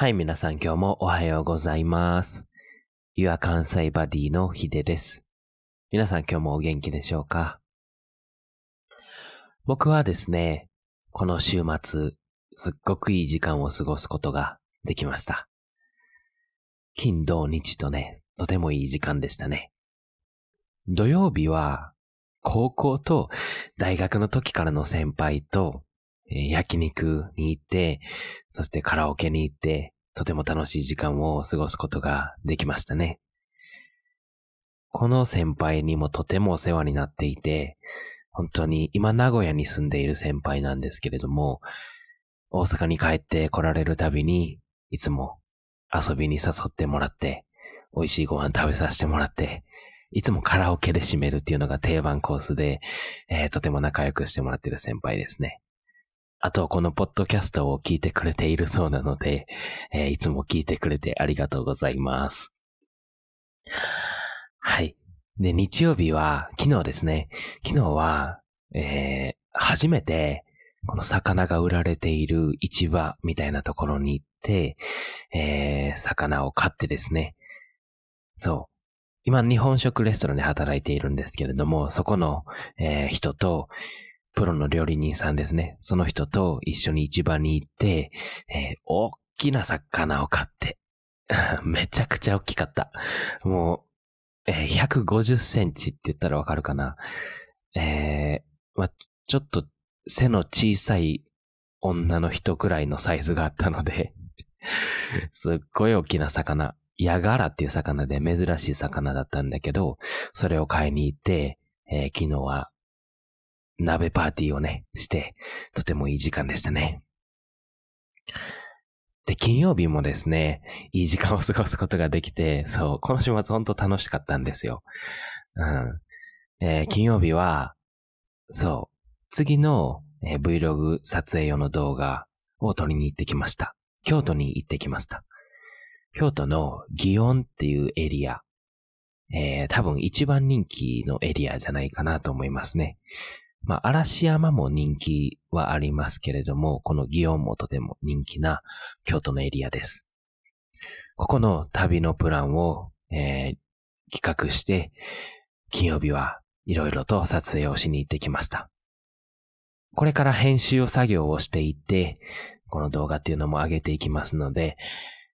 はい、皆さん今日もおはようございます。ゆあ関西バディのひでです。皆さん今日もお元気でしょうか僕はですね、この週末、すっごくいい時間を過ごすことができました。金土日とね、とてもいい時間でしたね。土曜日は、高校と大学の時からの先輩と、焼肉に行って、そしてカラオケに行って、とても楽しい時間を過ごすことができましたね。この先輩にもとてもお世話になっていて、本当に今名古屋に住んでいる先輩なんですけれども、大阪に帰って来られるたびに、いつも遊びに誘ってもらって、美味しいご飯食べさせてもらって、いつもカラオケで締めるっていうのが定番コースで、えー、とても仲良くしてもらってる先輩ですね。あと、このポッドキャストを聞いてくれているそうなので、えー、いつも聞いてくれてありがとうございます。はい。で、日曜日は、昨日ですね。昨日は、えー、初めて、この魚が売られている市場みたいなところに行って、えー、魚を買ってですね。そう。今、日本食レストランで働いているんですけれども、そこの、えー、人と、プロの料理人さんですね。その人と一緒に市場に行って、えー、大きな魚を買って、めちゃくちゃ大きかった。もう、えー、150センチって言ったらわかるかな。えー、まちょっと背の小さい女の人くらいのサイズがあったので すっごい大きな魚。ヤガラっていう魚で珍しい魚だったんだけど、それを買いに行って、えー、昨日は鍋パーティーをね、して、とてもいい時間でしたね。で、金曜日もですね、いい時間を過ごすことができて、そう、この週末ほんと楽しかったんですよ。うん。えー、金曜日は、そう、次の、えー、Vlog 撮影用の動画を撮りに行ってきました。京都に行ってきました。京都の祇園っていうエリア。えー、多分一番人気のエリアじゃないかなと思いますね。まあ、嵐山も人気はありますけれども、この祇園もとても人気な京都のエリアです。ここの旅のプランを、えー、企画して、金曜日はいろいろと撮影をしに行ってきました。これから編集を作業をしていって、この動画っていうのも上げていきますので、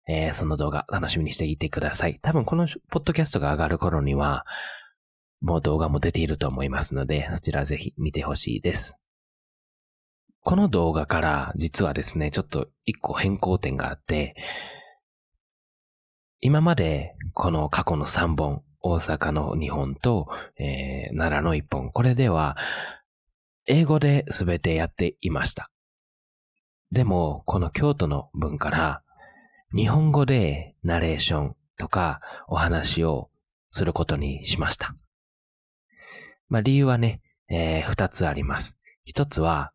えー、その動画楽しみにしていてください。多分このポッドキャストが上がる頃には、もう動画も出ていると思いますので、そちらぜひ見てほしいです。この動画から実はですね、ちょっと一個変更点があって、今までこの過去の3本、大阪の2本と、えー、奈良の1本、これでは英語で全てやっていました。でも、この京都の文から日本語でナレーションとかお話をすることにしました。まあ理由はね、えー、二つあります。一つは、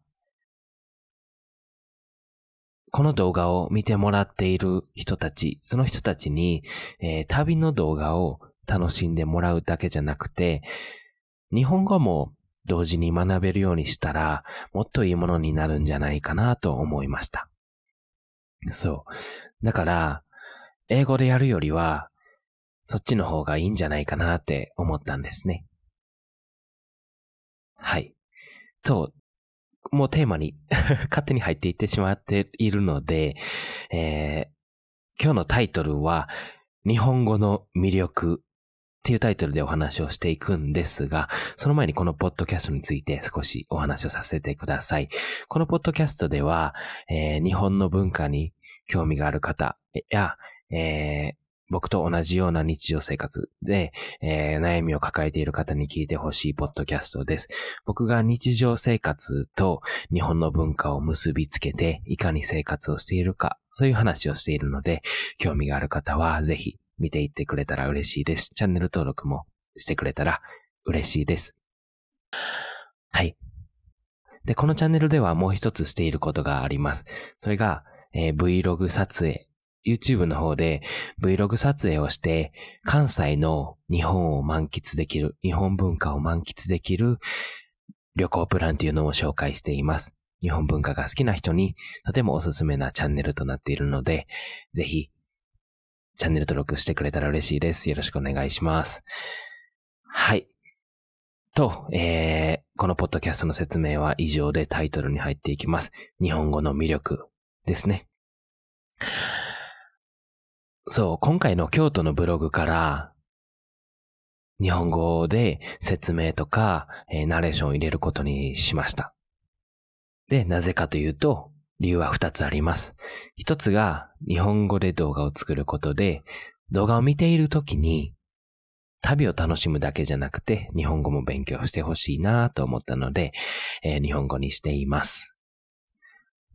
この動画を見てもらっている人たち、その人たちに、えー、旅の動画を楽しんでもらうだけじゃなくて、日本語も同時に学べるようにしたら、もっといいものになるんじゃないかなと思いました。そう。だから、英語でやるよりは、そっちの方がいいんじゃないかなって思ったんですね。はい。と、もうテーマに 勝手に入っていってしまっているので、えー、今日のタイトルは、日本語の魅力っていうタイトルでお話をしていくんですが、その前にこのポッドキャストについて少しお話をさせてください。このポッドキャストでは、えー、日本の文化に興味がある方や、えー、僕と同じような日常生活で、えー、悩みを抱えている方に聞いてほしいポッドキャストです。僕が日常生活と日本の文化を結びつけて、いかに生活をしているか、そういう話をしているので、興味がある方はぜひ見ていってくれたら嬉しいです。チャンネル登録もしてくれたら嬉しいです。はい。で、このチャンネルではもう一つしていることがあります。それが、えー、Vlog 撮影 YouTube の方で Vlog 撮影をして、関西の日本を満喫できる、日本文化を満喫できる旅行プランというのを紹介しています。日本文化が好きな人にとてもおすすめなチャンネルとなっているので、ぜひ、チャンネル登録してくれたら嬉しいです。よろしくお願いします。はい。と、えー、このポッドキャストの説明は以上でタイトルに入っていきます。日本語の魅力ですね。そう、今回の京都のブログから、日本語で説明とか、えー、ナレーションを入れることにしました。で、なぜかというと、理由は二つあります。一つが、日本語で動画を作ることで、動画を見ているときに、旅を楽しむだけじゃなくて、日本語も勉強してほしいなと思ったので、えー、日本語にしています。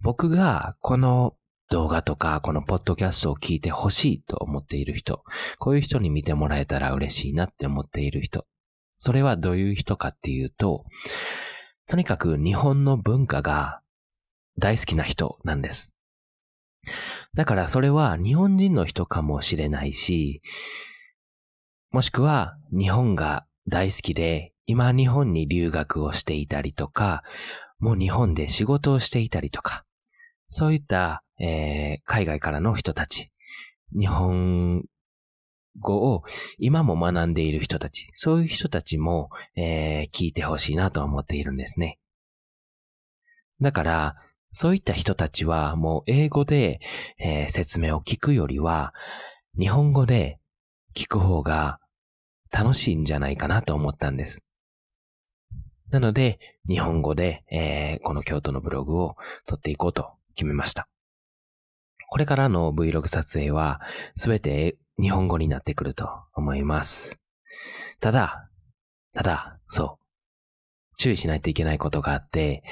僕がこの動画とか、このポッドキャストを聞いてほしいと思っている人、こういう人に見てもらえたら嬉しいなって思っている人、それはどういう人かっていうと、とにかく日本の文化が大好きな人なんです。だからそれは日本人の人かもしれないし、もしくは日本が大好きで、今日本に留学をしていたりとか、もう日本で仕事をしていたりとか、そういったえー、海外からの人たち、日本語を今も学んでいる人たち、そういう人たちも、えー、聞いてほしいなと思っているんですね。だから、そういった人たちはもう英語で、えー、説明を聞くよりは、日本語で聞く方が楽しいんじゃないかなと思ったんです。なので、日本語で、えー、この京都のブログを撮っていこうと決めました。これからの Vlog 撮影はすべて日本語になってくると思います。ただ、ただ、そう。注意しないといけないことがあって、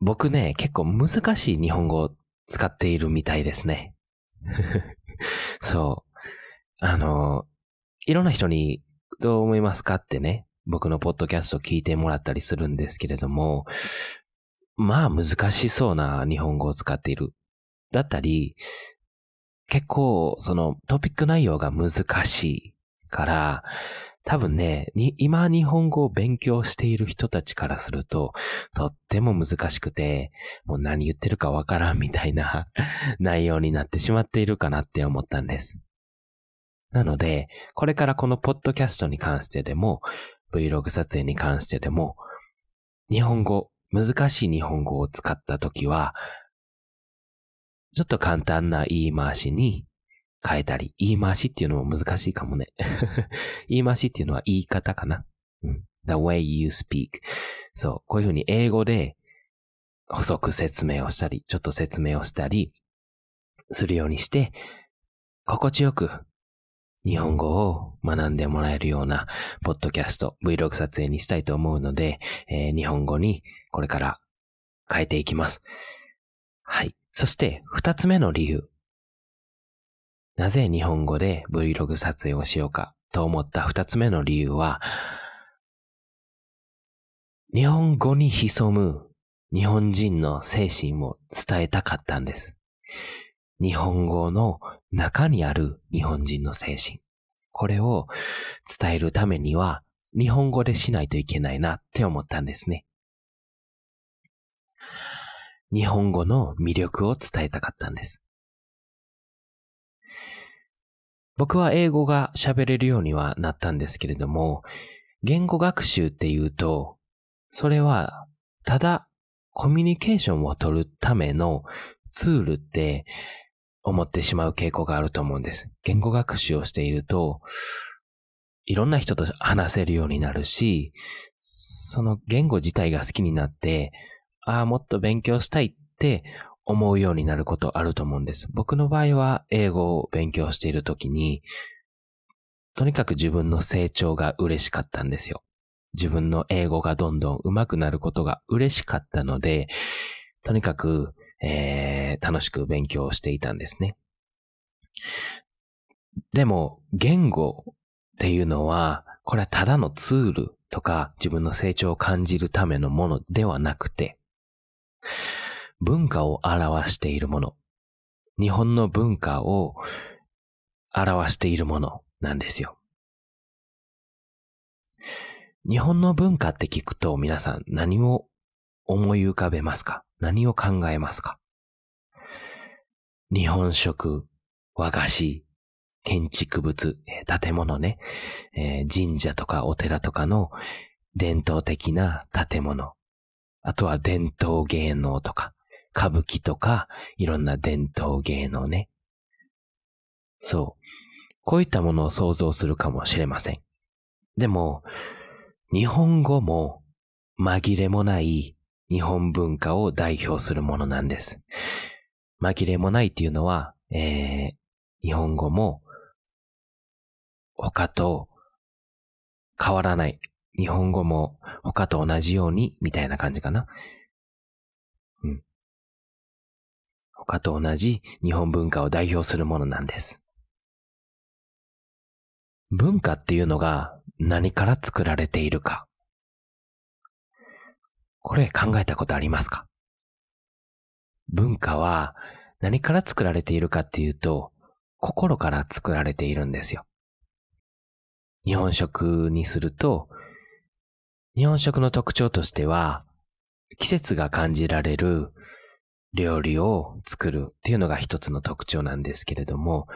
僕ね、結構難しい日本語を使っているみたいですね。そう。あの、いろんな人にどう思いますかってね、僕のポッドキャスト聞いてもらったりするんですけれども、まあ難しそうな日本語を使っているだったり、結構、そのトピック内容が難しいから、多分ね、今日本語を勉強している人たちからすると、とっても難しくて、もう何言ってるかわからんみたいな 内容になってしまっているかなって思ったんです。なので、これからこのポッドキャストに関してでも、Vlog 撮影に関してでも、日本語、難しい日本語を使った時は、ちょっと簡単な言い回しに変えたり、言い回しっていうのも難しいかもね。言い回しっていうのは言い方かな。うん。the way you speak. そう。こういうふうに英語で補足説明をしたり、ちょっと説明をしたりするようにして、心地よく日本語を学んでもらえるようなポッドキャスト、Vlog 撮影にしたいと思うので、えー、日本語にこれから変えていきます。はい。そして二つ目の理由。なぜ日本語で Vlog 撮影をしようかと思った二つ目の理由は、日本語に潜む日本人の精神を伝えたかったんです。日本語の中にある日本人の精神。これを伝えるためには日本語でしないといけないなって思ったんですね。日本語の魅力を伝えたかったんです。僕は英語が喋れるようにはなったんですけれども、言語学習っていうと、それはただコミュニケーションを取るためのツールって思ってしまう傾向があると思うんです。言語学習をしていると、いろんな人と話せるようになるし、その言語自体が好きになって、ああ、もっと勉強したいって思うようになることあると思うんです。僕の場合は英語を勉強している時に、とにかく自分の成長が嬉しかったんですよ。自分の英語がどんどん上手くなることが嬉しかったので、とにかく、えー、楽しく勉強していたんですね。でも、言語っていうのは、これはただのツールとか自分の成長を感じるためのものではなくて、文化を表しているもの。日本の文化を表しているものなんですよ。日本の文化って聞くと皆さん何を思い浮かべますか何を考えますか日本食、和菓子、建築物、建物ね、えー、神社とかお寺とかの伝統的な建物、あとは伝統芸能とか、歌舞伎とか、いろんな伝統芸能ね。そう。こういったものを想像するかもしれません。でも、日本語も紛れもない日本文化を代表するものなんです。紛れもないっていうのは、えー、日本語も他と変わらない。日本語も他と同じようにみたいな感じかな。うん。他と同じ日本文化を代表するものなんです。文化っていうのが何から作られているか。これ考えたことありますか文化は何から作られているかっていうと、心から作られているんですよ。日本食にすると、日本食の特徴としては、季節が感じられる料理を作るっていうのが一つの特徴なんですけれども、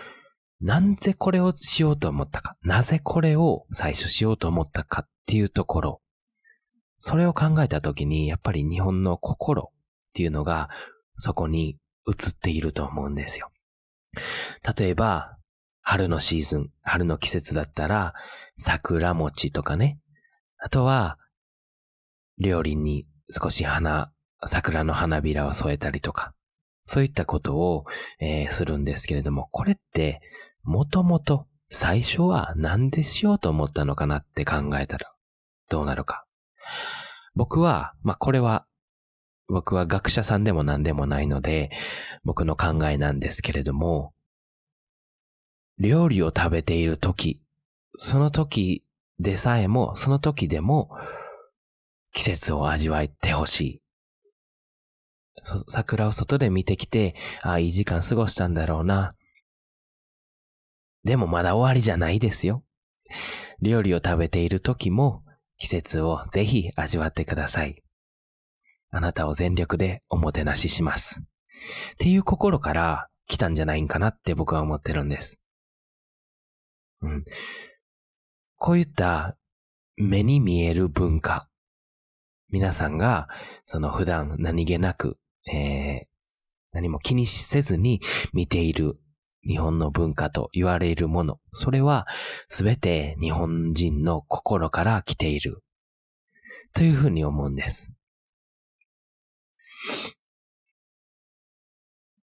なんでこれをしようと思ったか、なぜこれを最初しようと思ったかっていうところ、それを考えた時に、やっぱり日本の心っていうのがそこに映っていると思うんですよ。例えば、春のシーズン、春の季節だったら、桜餅とかね。あとは、料理に少し花、桜の花びらを添えたりとか、そういったことを、えー、するんですけれども、これって、もともと最初は何でしようと思ったのかなって考えたら、どうなるか。僕は、まあ、これは、僕は学者さんでも何でもないので、僕の考えなんですけれども、料理を食べている時、その時でさえも、その時でも、季節を味わってほしい。桜を外で見てきて、ああ、いい時間過ごしたんだろうな。でもまだ終わりじゃないですよ。料理を食べている時も季節をぜひ味わってください。あなたを全力でおもてなしします。っていう心から来たんじゃないんかなって僕は思ってるんです。うん。こういった目に見える文化皆さんが、その普段何気なく、えー、何も気にせずに見ている日本の文化と言われるもの、それはすべて日本人の心から来ている。というふうに思うんです。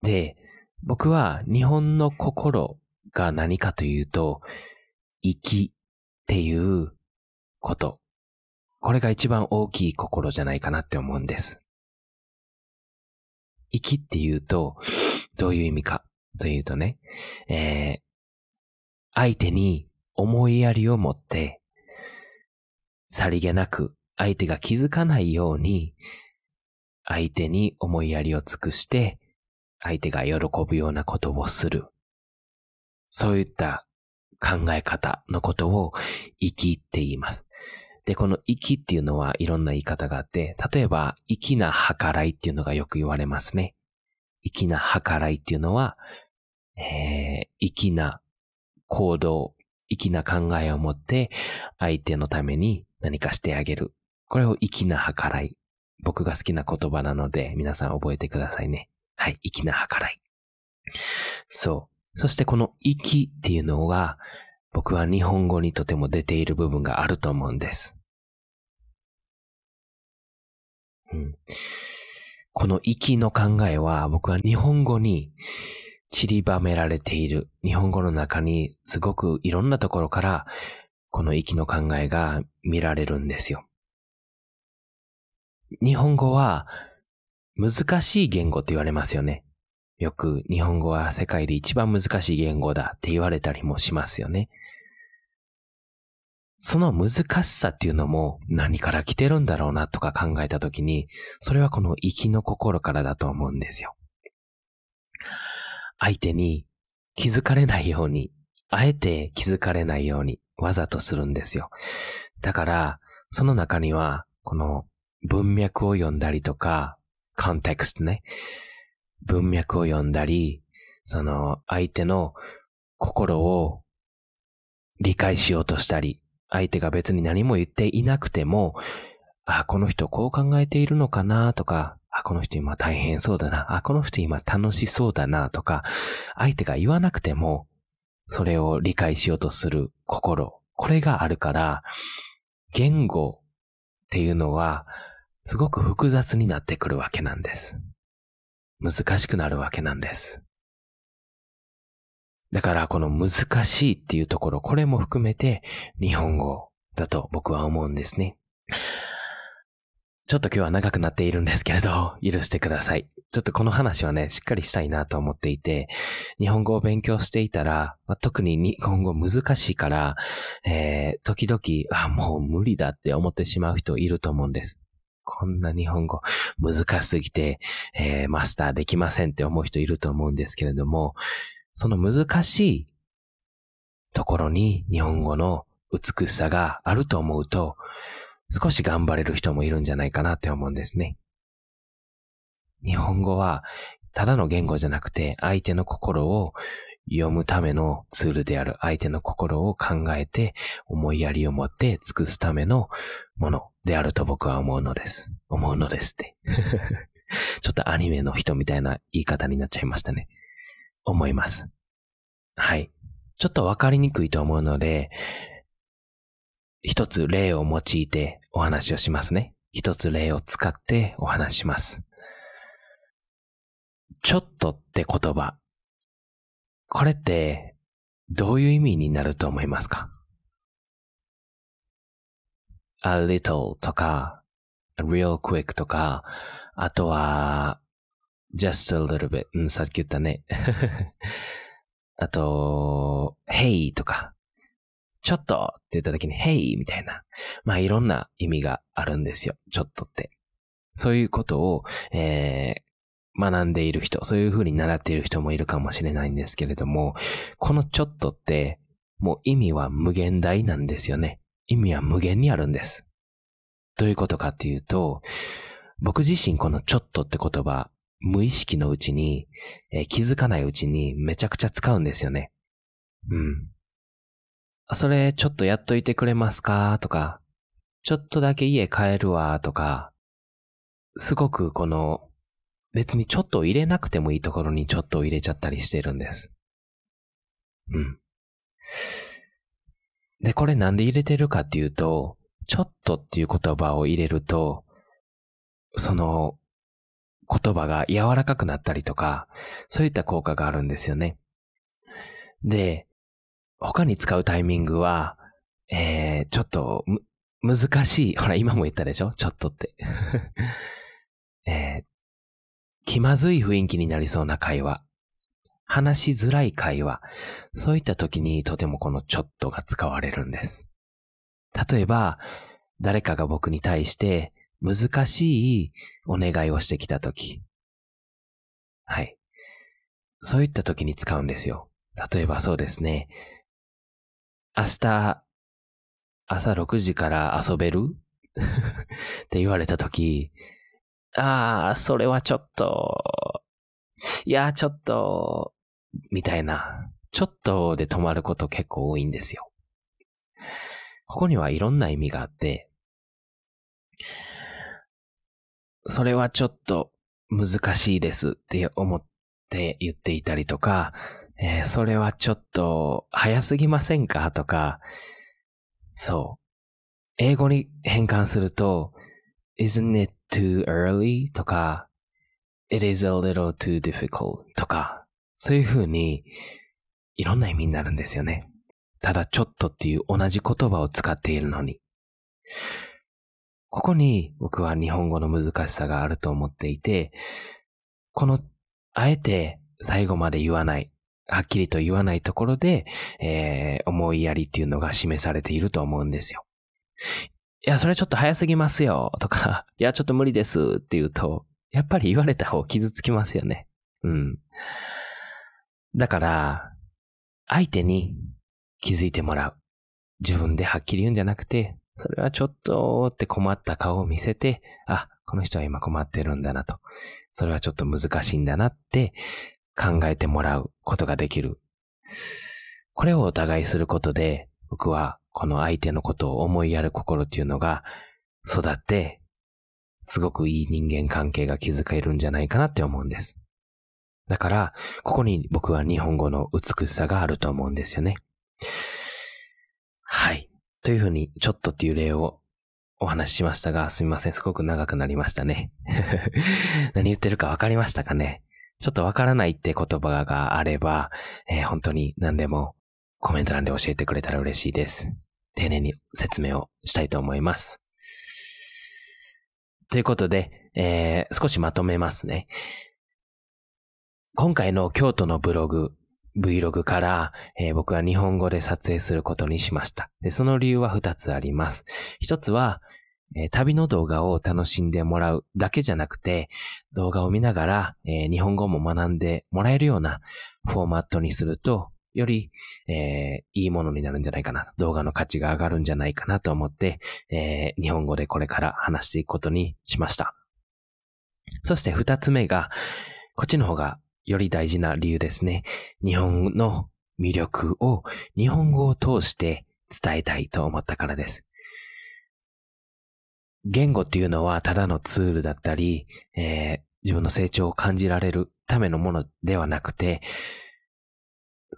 で、僕は日本の心が何かというと、生きっていうこと。これが一番大きい心じゃないかなって思うんです。生きっていうと、どういう意味かというとね、えー、相手に思いやりを持って、さりげなく相手が気づかないように、相手に思いやりを尽くして、相手が喜ぶようなことをする。そういった考え方のことを生きって言います。で、この息っていうのはいろんな言い方があって、例えば、息な計らいっていうのがよく言われますね。息な計らいっていうのは、えー、息な行動、息な考えを持って相手のために何かしてあげる。これを息な計らい。僕が好きな言葉なので皆さん覚えてくださいね。はい、息な計らい。そう。そしてこの息っていうのが、僕は日本語にとても出ている部分があると思うんです。うん、この息の考えは僕は日本語に散りばめられている。日本語の中にすごくいろんなところからこの息の考えが見られるんですよ。日本語は難しい言語って言われますよね。よく日本語は世界で一番難しい言語だって言われたりもしますよね。その難しさっていうのも何から来てるんだろうなとか考えたときに、それはこの生きの心からだと思うんですよ。相手に気づかれないように、あえて気づかれないようにわざとするんですよ。だから、その中には、この文脈を読んだりとか、コンテクストね。文脈を読んだり、その相手の心を理解しようとしたり、相手が別に何も言っていなくても、あ、この人こう考えているのかなとか、あ、この人今大変そうだな、あ、この人今楽しそうだなとか、相手が言わなくても、それを理解しようとする心、これがあるから、言語っていうのは、すごく複雑になってくるわけなんです。難しくなるわけなんです。だからこの難しいっていうところ、これも含めて日本語だと僕は思うんですね。ちょっと今日は長くなっているんですけれど、許してください。ちょっとこの話はね、しっかりしたいなと思っていて、日本語を勉強していたら、まあ、特に日本語難しいから、えー、時々、あ、もう無理だって思ってしまう人いると思うんです。こんな日本語難しすぎて、えー、マスターできませんって思う人いると思うんですけれども、その難しいところに日本語の美しさがあると思うと、少し頑張れる人もいるんじゃないかなって思うんですね。日本語は、ただの言語じゃなくて、相手の心を読むためのツールである相手の心を考えて、思いやりを持って尽くすためのものであると僕は思うのです。思うのですって。ちょっとアニメの人みたいな言い方になっちゃいましたね。思います。はい。ちょっとわかりにくいと思うので、一つ例を用いてお話をしますね。一つ例を使ってお話します。ちょっとって言葉。これってどういう意味になると思いますか ?a little とか real quick とか、あとは just a little bit. うん、さっき言ったね。あと、hey とか、ちょっとって言った時に hey みたいな。まあいろんな意味があるんですよ。ちょっとって。そういうことを、えー、学んでいる人、そういう風に習っている人もいるかもしれないんですけれども、このちょっとって、もう意味は無限大なんですよね。意味は無限にあるんです。どういうことかっていうと、僕自身このちょっとって言葉、無意識のうちに、えー、気づかないうちにめちゃくちゃ使うんですよね。うん。それちょっとやっといてくれますかとか、ちょっとだけ家帰るわとか、すごくこの、別にちょっと入れなくてもいいところにちょっと入れちゃったりしてるんです。うん。で、これなんで入れてるかっていうと、ちょっとっていう言葉を入れると、その、言葉が柔らかくなったりとか、そういった効果があるんですよね。で、他に使うタイミングは、えー、ちょっと、難しい。ほら、今も言ったでしょちょっとって。えー、気まずい雰囲気になりそうな会話。話しづらい会話。そういった時にとてもこのちょっとが使われるんです。例えば、誰かが僕に対して、難しいお願いをしてきたとき。はい。そういったときに使うんですよ。例えばそうですね。明日、朝6時から遊べる って言われたとき、ああ、それはちょっと、いや、ちょっと、みたいな、ちょっとで止まること結構多いんですよ。ここにはいろんな意味があって、それはちょっと難しいですって思って言っていたりとか、えー、それはちょっと早すぎませんかとか、そう。英語に変換すると、isn't it too early? とか、it is a little too difficult? とか、そういう風にいろんな意味になるんですよね。ただちょっとっていう同じ言葉を使っているのに。ここに僕は日本語の難しさがあると思っていて、この、あえて最後まで言わない、はっきりと言わないところで、えー、思いやりっていうのが示されていると思うんですよ。いや、それちょっと早すぎますよ、とか、いや、ちょっと無理ですって言うと、やっぱり言われた方傷つきますよね。うん。だから、相手に気づいてもらう。自分ではっきり言うんじゃなくて、それはちょっとって困った顔を見せて、あ、この人は今困ってるんだなと。それはちょっと難しいんだなって考えてもらうことができる。これをお互いすることで、僕はこの相手のことを思いやる心っていうのが育って、すごくいい人間関係が築けるんじゃないかなって思うんです。だから、ここに僕は日本語の美しさがあると思うんですよね。はい。というふうに、ちょっとっていう例をお話ししましたが、すみません。すごく長くなりましたね。何言ってるかわかりましたかねちょっとわからないって言葉があれば、えー、本当に何でもコメント欄で教えてくれたら嬉しいです。丁寧に説明をしたいと思います。ということで、えー、少しまとめますね。今回の京都のブログ Vlog から、えー、僕は日本語で撮影することにしました。で、その理由は二つあります。一つは、えー、旅の動画を楽しんでもらうだけじゃなくて、動画を見ながら、えー、日本語も学んでもらえるようなフォーマットにすると、より、えいいものになるんじゃないかな。動画の価値が上がるんじゃないかなと思って、え日本語でこれから話していくことにしました。そして二つ目が、こっちの方がより大事な理由ですね。日本の魅力を日本語を通して伝えたいと思ったからです。言語っていうのはただのツールだったり、えー、自分の成長を感じられるためのものではなくて、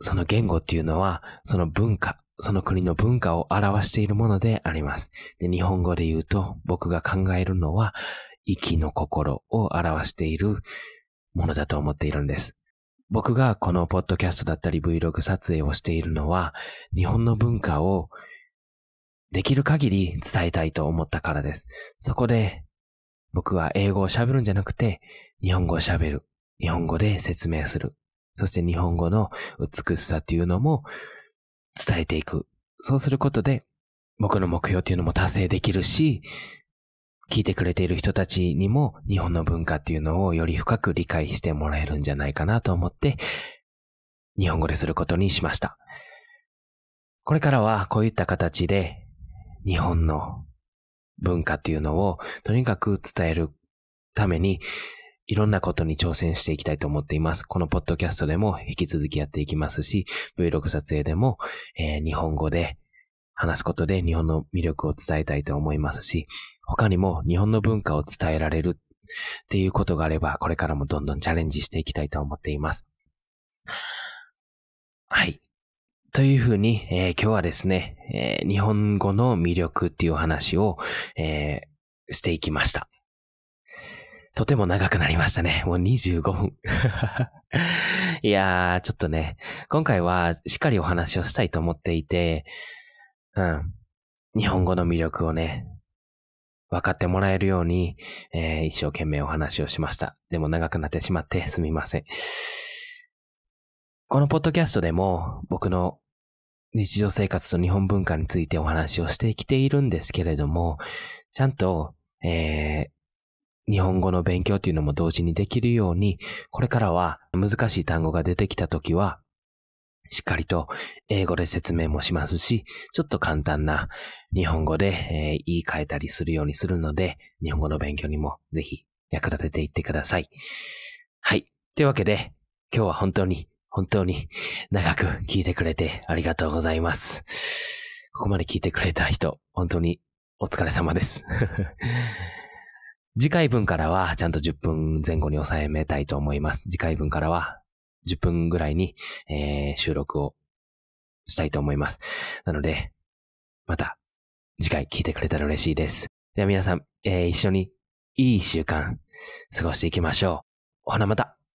その言語っていうのは、その文化、その国の文化を表しているものであります。で日本語で言うと、僕が考えるのは、息の心を表しているものだと思っているんです。僕がこのポッドキャストだったり Vlog 撮影をしているのは、日本の文化をできる限り伝えたいと思ったからです。そこで、僕は英語を喋るんじゃなくて、日本語を喋る。日本語で説明する。そして日本語の美しさというのも伝えていく。そうすることで、僕の目標というのも達成できるし、聞いてくれている人たちにも日本の文化っていうのをより深く理解してもらえるんじゃないかなと思って、日本語ですることにしました。これからはこういった形で日本の文化っていうのをとにかく伝えるためにいろんなことに挑戦していきたいと思っています。このポッドキャストでも引き続きやっていきますし、Vlog 撮影でも、えー、日本語で話すことで日本の魅力を伝えたいと思いますし、他にも日本の文化を伝えられるっていうことがあれば、これからもどんどんチャレンジしていきたいと思っています。はい。というふうに、えー、今日はですね、えー、日本語の魅力っていう話を、えー、していきました。とても長くなりましたね。もう25分。いやー、ちょっとね、今回はしっかりお話をしたいと思っていて、うん。日本語の魅力をね、分かってもらえるように、えー、一生懸命お話をしました。でも長くなってしまってすみません。このポッドキャストでも僕の日常生活と日本文化についてお話をしてきているんですけれども、ちゃんと、えー、日本語の勉強というのも同時にできるように、これからは難しい単語が出てきたときは、しっかりと英語で説明もしますし、ちょっと簡単な日本語で、えー、言い換えたりするようにするので、日本語の勉強にもぜひ役立てていってください。はい。というわけで、今日は本当に、本当に長く聞いてくれてありがとうございます。ここまで聞いてくれた人、本当にお疲れ様です。次回分からはちゃんと10分前後に抑えめたいと思います。次回分からは10分ぐらいに、えー、収録をしたいと思います。なので、また次回聞いてくれたら嬉しいです。では皆さん、えー、一緒にいい習慣過ごしていきましょう。ほなまた